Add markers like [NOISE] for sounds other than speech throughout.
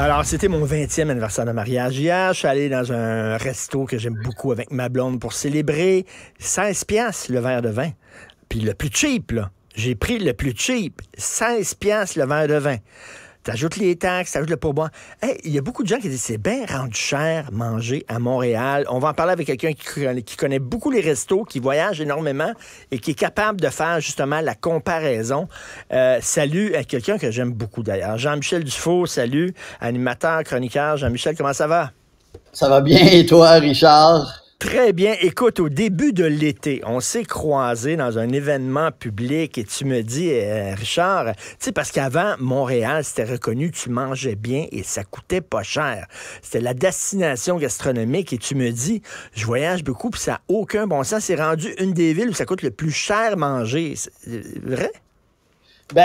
Alors, c'était mon 20e anniversaire de mariage hier. Je suis allé dans un resto que j'aime beaucoup avec ma blonde pour célébrer 16 piastres le verre de vin. Puis le plus cheap, là. J'ai pris le plus cheap, 16 piastres le verre de vin. T'ajoutes les taxes, t'ajoutes le pourboire. Il y a beaucoup de gens qui disent c'est bien rendu cher manger à Montréal. On va en parler avec quelqu'un qui, connaît beaucoup les restos, qui voyage énormément et qui est capable de faire justement la comparaison. Euh, salut à quelqu'un que j'aime beaucoup d'ailleurs. Jean-Michel Dufaux, salut, animateur, chroniqueur. Jean-Michel, comment ça va? Ça va bien et toi, Richard? Très bien. Écoute, au début de l'été, on s'est croisé dans un événement public et tu me dis, euh, Richard, tu sais, parce qu'avant, Montréal, c'était reconnu, tu mangeais bien et ça coûtait pas cher. C'était la destination gastronomique et tu me dis, je voyage beaucoup puis ça n'a aucun bon sens. C'est rendu une des villes où ça coûte le plus cher manger. C'est euh, vrai? Ben,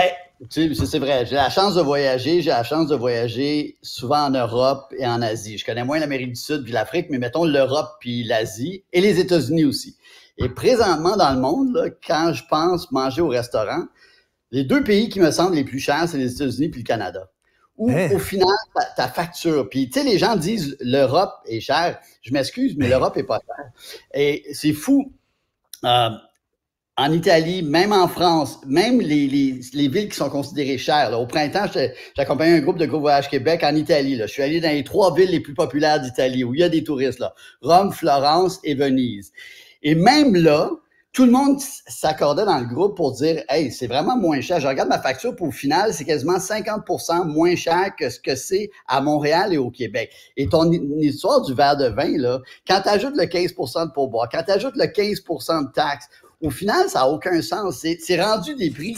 c'est vrai. J'ai la chance de voyager. J'ai la chance de voyager souvent en Europe et en Asie. Je connais moins l'Amérique du Sud puis l'Afrique, mais mettons l'Europe puis l'Asie et les États-Unis aussi. Et présentement, dans le monde, quand je pense manger au restaurant, les deux pays qui me semblent les plus chers, c'est les États-Unis puis le Canada. Où hein? au final, ta, facture. Puis, tu sais, les gens disent l'Europe est chère. Je m'excuse, mais ben. l'Europe est pas chère. Et c'est fou. Euh, en Italie, même en France, même les, les, les villes qui sont considérées chères. Au printemps, j'accompagnais un groupe de Gros Voyage Québec en Italie. Je suis allé dans les trois villes les plus populaires d'Italie où il y a des touristes. Là. Rome, Florence et Venise. Et même là, tout le monde s'accordait dans le groupe pour dire Hey, c'est vraiment moins cher. Je regarde ma facture, pour au final, c'est quasiment 50 moins cher que ce que c'est à Montréal et au Québec. Et ton histoire du verre de vin, là, quand tu ajoutes le 15 de pourboire, quand tu ajoutes le 15 de taxes, au final, ça n'a aucun sens. C'est rendu des prix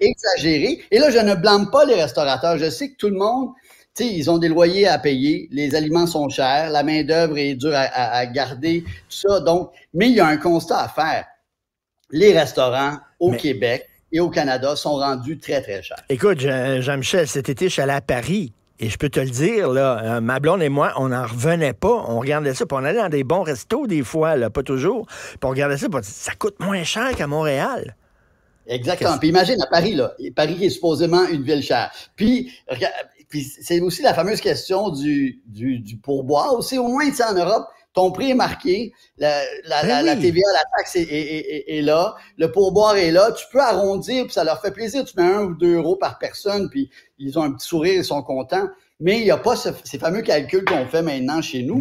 exagérés. Et là, je ne blâme pas les restaurateurs. Je sais que tout le monde, tu ils ont des loyers à payer, les aliments sont chers, la main-d'œuvre est dure à, garder, tout ça. Donc, mais il y a un constat à faire. Les restaurants au Québec, et au Canada sont rendus très, très chers. Écoute, Jean-Michel, cet été, je suis allé à Paris. Et je peux te le dire, là, euh, ma blonde et moi, on n'en revenait pas. On regardait ça, puis on allait dans des bons restos des fois, là, pas toujours. Puis on regardait ça, puis ça coûte moins cher qu'à Montréal. Exactement. Puis imagine à Paris, là. Paris est supposément une ville chère. Puis, c'est aussi la fameuse question du, du, du pourboire aussi. Au moins, tu en Europe, ton prix est marqué, la, ben TVA, la taxe est, là, le pourboire est là. Tu peux arrondir, puis ça leur fait plaisir. Tu mets un ou deux euros par personne, puis ils ont un petit sourire, ils sont contents. Mais il n'y a pas ces fameux calculs qu'on fait maintenant chez nous.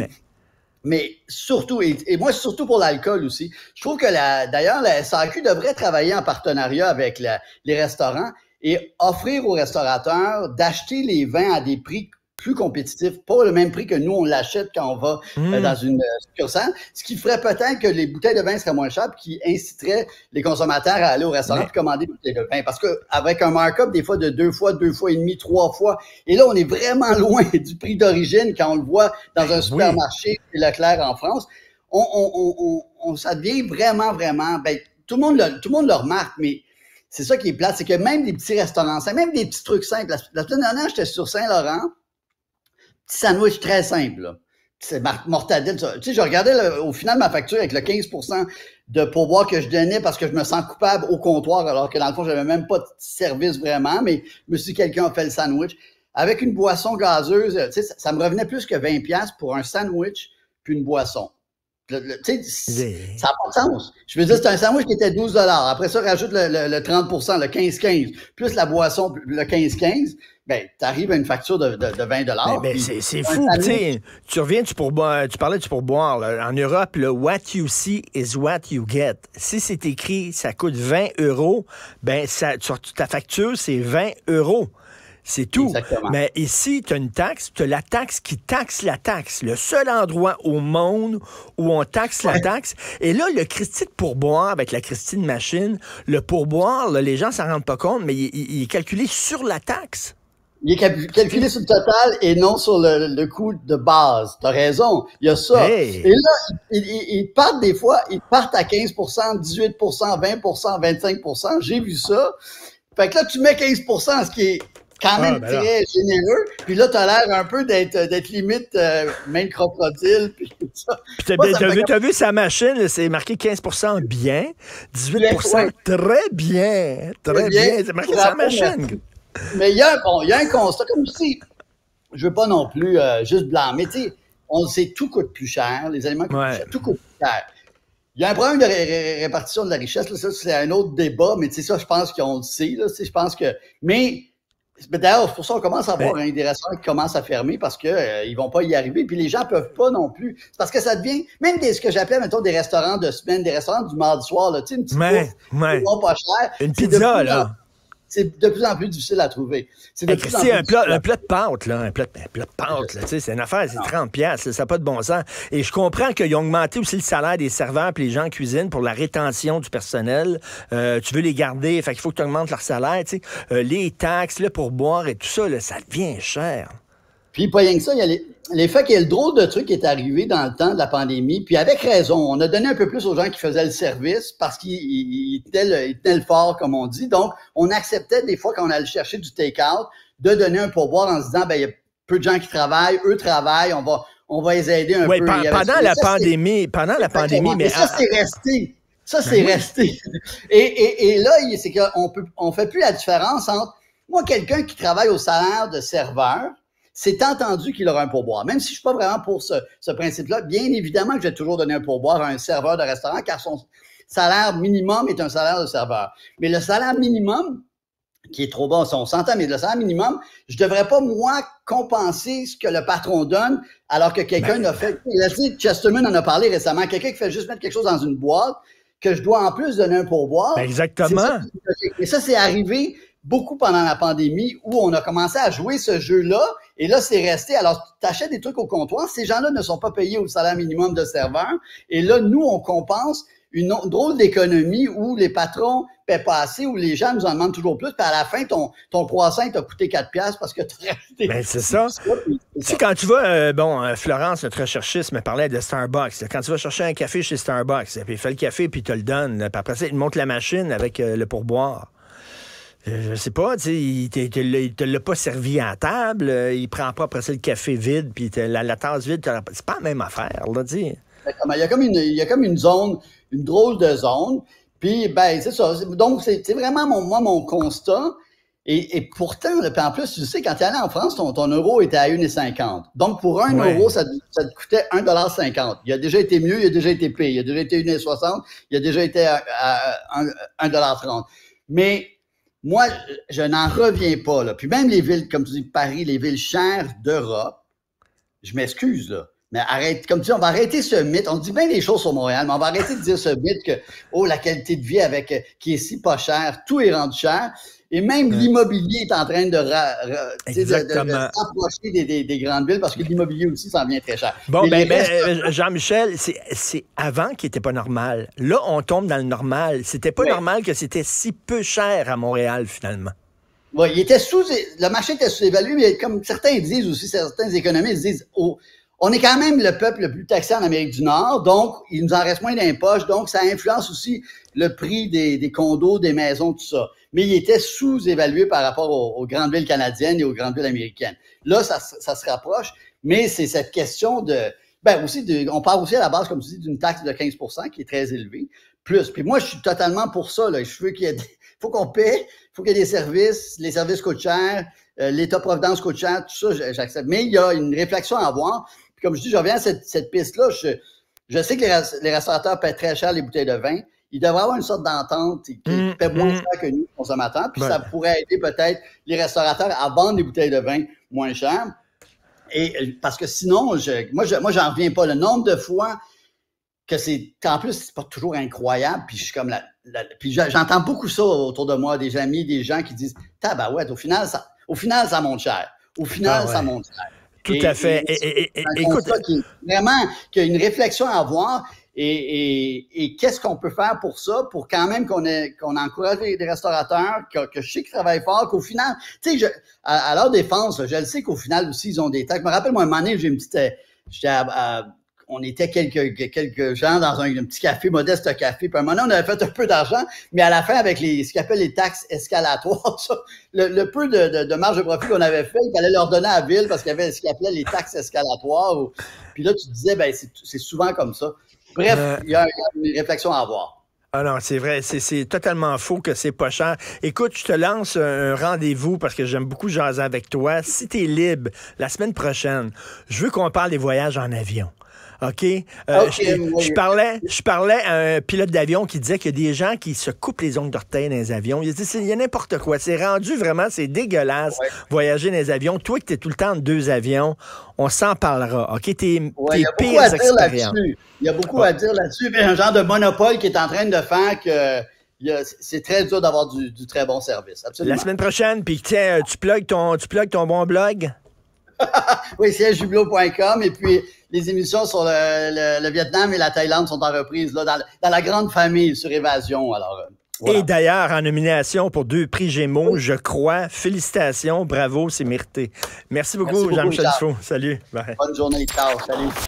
Mais surtout, et, moi, surtout pour l'alcool aussi. Je trouve que la, d'ailleurs, la SAQ devrait travailler en partenariat avec les restaurants et offrir aux restaurateurs d'acheter les vins à des prix plus compétitif, pas le même prix que nous, on l'achète quand on va euh, hmm. dans une euh, ce qui ferait peut-être que les bouteilles de vin seraient moins chères, qui inciterait les consommateurs à aller au restaurant et commander des bouteilles de vin. Parce qu'avec un markup, des fois de deux fois, deux fois et demi, trois fois, et là, on est vraiment [LAUGHS] loin du prix d'origine quand on le voit dans un ben supermarché, oui. Leclerc en France. On, on, on, on, ça devient vraiment, vraiment, ben, tout le monde le, tout le monde le remarque, mais c'est ça qui est plate, c'est que même des petits restaurants, même des petits trucs simples. La, la semaine dernière, j'étais sur Saint-Laurent, petit sandwich très simple. C'est mortadelle. Tu sais, je regardais au final ma facture avec le 15 de pourboire que je donnais parce que je me sens coupable au comptoir, alors que dans le fond, j'avais même pas de service vraiment, mais je me suis dit, quelqu'un a fait le sandwich. Avec une boisson gazeuse, tu sais, ça, me revenait plus que 20 pièces pour un sandwich puis une boisson ça n'a pas de sens. Je veux dire, c'est un sandwich qui était 12 Après ça, rajoute le, 30 le 15-15, plus la boisson, le 15-15. Ben, tu arrives à une facture de, 20 dollars. c'est fou. Tu reviens, tu, pourboire, tu parlais du pourboire. En Europe, le what you see is what you get. Si c'est écrit, ça coûte 20 euros, ben, ça, ta facture, c'est 20 euros. C'est tout. Mais ici, tu as une taxe, tu as la taxe qui taxe la taxe. Le seul endroit au monde où on taxe la taxe. Et là, le Christine pourboire avec la Christine machine, le pourboire, les gens s'en rendent pas compte, mais il, est calculé sur la taxe. Il est calculé sur le total et non sur le, coût de base. T'as raison, il y a ça. Et là, ils, partent des fois, ils partent à 15 18 20 25 J'ai vu ça. Fait que là, tu mets 15 ce qui est quand ah, même ben très généreux. Puis là, tu as l'air un peu d'être euh, limite euh, Puis t'as vu sa machine, c'est marqué 15 bien, 18 très bien. Très bien. C'est marqué sa machine. Mais il y, a, un constat, comme si, je veux pas non plus euh, juste blâmer, tu sais, on le sait, tout coûte plus cher, les aliments coûtent plus cher, tout coûte plus cher. Il y a un problème de répartition de la richesse, là, ça c'est un autre débat, mais tu sais, ça je pense qu'on le sait, je pense que... Mais mais d'ailleurs, c'est pour ça qu'on commence à avoir ben des restaurants qui commencent à fermer parce qu'ils euh, ils vont pas y arriver. Puis les gens peuvent pas non plus. parce que ça devient, même des, ce que j'appelais, mettons, des restaurants de semaine, des restaurants du mardi soir, là, tu sais, une petite mais, pas cher. Une pizza, là c'est de plus en plus difficile à trouver. C'est un, plat, un plat de pâte, là, un plat, de pâte, là, c'est une affaire, c'est 30 pièces, ça n'a pas de bon sens. Et je comprends qu'ils ont augmenté aussi le salaire des serveurs et les gens en cuisine pour la rétention du personnel. Euh, tu veux les garder, fait qu'il faut que tu augmentes leur salaire, tu euh, les taxes, le boire et tout ça, ça devient cher. Puis, pas rien que ça, il y a les, faits qu'il y le drôle de truc qui est arrivé dans le temps de la pandémie, puis avec raison, on a donné un peu plus aux gens qui faisaient le service parce qu'ils tenaient, le, fort, comme on dit. Donc, on acceptait des fois, quand on allait chercher du take-out, de donner un pourboire en se disant, ben il y a peu de gens qui travaillent, eux travaillent, on va, on va les aider un peu. Oui, pendant la pandémie, pendant la pandémie, mais... ça, c'est resté. Ça, c'est ben resté. [LAUGHS] Et, là, c'est qu'on ne on fait plus la différence entre, moi, quelqu'un qui travaille au salaire de serveur, c'est entendu qu'il aura un pourboire. Même si je suis pas vraiment pour ce, principe-là, bien évidemment que je vais toujours donner un pourboire à un serveur de restaurant car son salaire minimum est un salaire de serveur. Mais le salaire minimum, qui est trop bas, on s'entend, mais le salaire minimum, je devrais pas, moi, compenser ce que le patron donne alors que quelqu'un ben. a fait. sais, Chesterman en a parlé récemment. Quelqu'un qui fait juste mettre quelque chose dans une boîte, que je dois en plus donner un pourboire. Ben, exactement. Et ça, c'est arrivé beaucoup pendant la pandémie où on a commencé à jouer ce jeu-là et là, c'est resté. Alors, tu achètes des trucs au comptoir. Ces gens-là ne sont pas payés au salaire minimum de serveur. Et là, nous, on compense une drôle d'économie où les patrons paient pas assez, où les gens nous en demandent toujours plus. Puis à la fin, ton, ton croissant t'a coûté 4 piastres parce que tu as Ben, c'est ça. tu sais, quand tu vas, euh, bon, euh, Florence, notre recherchiste me parlait de Starbucks. Quand tu vas chercher un café chez Starbucks, puis il fait le café, puis il te le donne. Puis après ça, il te montre la machine avec euh, le pourboire. Euh, je sais pas, tu il te l'a pas servi à table, euh, il prend pas après ça le café vide, puis la, tasse vide, c'est pas la même affaire, là, dis. Il y a comme une, il y a comme une zone, une drôle de zone, puis ben c'est ça. Donc c'est vraiment mon, mon constat. Et, pourtant, en plus, tu sais, quand tu es allé en France, ton, euro était à 1,50. Donc, pour un euro, ça, ça, te coûtait 1,50 Il a déjà été mieux, il a déjà été payé. Il a déjà été 1,60 il a déjà été à, à 1,30 Mais moi, je n'en reviens pas. Là. Puis même les villes, comme tu dis, Paris, les villes chères d'Europe, je m'excuse, là. Mais arrête, comme tu dis, on va arrêter ce mythe. On dit bien des choses sur Montréal, mais on va arrêter de dire ce mythe que, oh, la qualité de vie avec, euh, qui est si pas chère, tout est rendu cher. Et même l'immobilier est en train de, s'approcher des, des, grandes villes parce que l'immobilier aussi s'en vient très cher. Bon, mais ben, ben, euh, Jean-Michel, c'est avant qui n'était pas normal. Là, on tombe dans le normal. C'était pas normal que c'était si peu cher à Montréal, finalement. Oui, il était sous, le marché était sous-évalué, mais comme certains disent aussi, certains économistes disent, oh, on est quand même le peuple le plus taxé en Amérique du Nord, donc il nous en reste moins d'un donc ça influence aussi le prix des, condos, des maisons, tout ça. Mais il était sous-évalué par rapport aux, grandes villes canadiennes et aux grandes villes américaines. Là, ça, se rapproche, mais c'est cette question de... Ben aussi de, on part aussi à la base, comme tu dis, d'une taxe de 15 qui est très élevée, plus. Puis moi, je suis totalement pour ça. Là. Je veux qu'il y ait... faut qu'on paie, faut qu'il y ait des services, les services coûtent cher, euh, l'État-providence coûte cher, tout ça, j'accepte. Mais il y a une réflexion à avoir comme je dis, je reviens à cette, piste-là. Je, sais que les, restaurateurs paient très cher les bouteilles de vin. Ils devraient avoir une sorte d'entente qui mm, moins mm. cher que nous, consommateurs. Puis ben. ça pourrait aider peut-être les restaurateurs à vendre des bouteilles de vin moins chères. Et parce que sinon, moi, je, moi, j'en reviens pas. Le nombre de fois que c'est, en plus, c'est pas toujours incroyable. Puis comme j'entends beaucoup ça autour de moi, des amis, des gens qui disent, tabarouette, au final, ça, au final, ça monte cher. Au final, ah ça monte cher. Tout à fait. Et, écoute. vraiment, qu'il y a une réflexion à avoir. Et, qu'est-ce qu'on peut faire pour ça, pour quand même qu'on qu'on encourage les, restaurateurs, que, que je sais qu'ils travaillent fort, qu'au final, tu sais, à, leur défense, je le sais qu'au final aussi, ils ont des taxes. Je me rappelle, moi, un moment donné, j'ai une petite, euh, j'étais à on était quelques, quelques gens dans un, petit café, modeste café. Puis à un moment donné, on avait fait un peu d'argent, mais à la fin, avec les, ce qu'on appelle les taxes escalatoires, [LAUGHS] le, peu de, marge de profit qu'on avait fait, il fallait leur donner à la ville parce qu'il y avait ce qu'on appelait les taxes escalatoires. puis là, tu disais, ben c'est souvent comme ça. Bref, euh. il y a une réflexion à avoir. Ah non, c'est vrai, c'est totalement faux que c'est pas cher. Écoute, je te lance un, rendez-vous parce que j'aime beaucoup jaser avec toi. Si tu es libre la semaine prochaine, je veux qu'on parle des voyages en avion. Euh, ah, OK? je, parlais, parlais à un pilote d'avion qui disait qu'il y a des gens qui se coupent les ongles d'orteil dans les avions. Il a dit, il y a n'importe quoi. C'est rendu vraiment, c'est dégueulasse, voyager dans les avions. Toi, que es tout le temps en deux avions, on s'en parlera, OK? Il y a beaucoup à dire là-dessus. Il y a un genre de monopole qui est en train de faire que c'est très dur d'avoir du, très bon service. La semaine prochaine, puis tiens, euh, tu plugues ton, tu plugues ton bon blog. [LAUGHS] oui, c'est jubilo.com. Et puis, les émissions sur le, Vietnam et la Thaïlande sont en reprise dans, la grande famille sur Évasion. Alors, euh, Et d'ailleurs, en nomination pour deux prix Gémeaux, je crois. Félicitations, bravo, c'est mérité. Merci beaucoup, Jean-Michel Faux. Salut. Bonne journée, ciao. Salut.